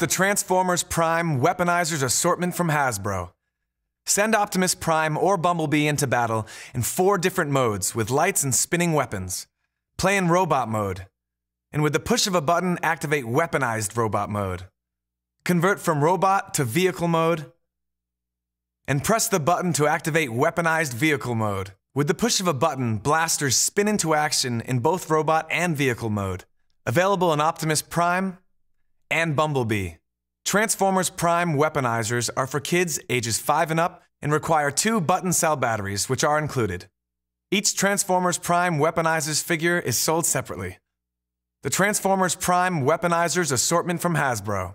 the Transformers Prime Weaponizer's Assortment from Hasbro. Send Optimus Prime or Bumblebee into battle in four different modes with lights and spinning weapons. Play in robot mode, and with the push of a button, activate weaponized robot mode. Convert from robot to vehicle mode, and press the button to activate weaponized vehicle mode. With the push of a button, blasters spin into action in both robot and vehicle mode. Available in Optimus Prime and Bumblebee. Transformers Prime weaponizers are for kids ages 5 and up and require two button cell batteries, which are included. Each Transformers Prime weaponizers figure is sold separately. The Transformers Prime weaponizers assortment from Hasbro.